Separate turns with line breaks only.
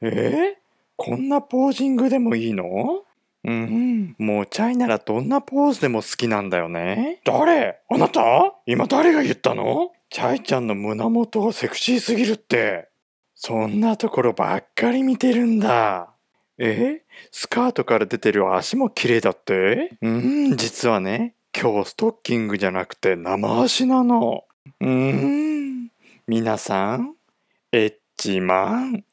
えー、こんなポージングでもいいのうん、もうチャイならどんなポーズでも好きなんだよね。誰あなた今誰が言ったのチャイちゃんの胸元がセクシーすぎるって。そんなところばっかり見てるんだ。えスカートから出てる足も綺麗だってうん、実はね、今日ストッキングじゃなくて生足なの。
うん、皆さん、エッチマン。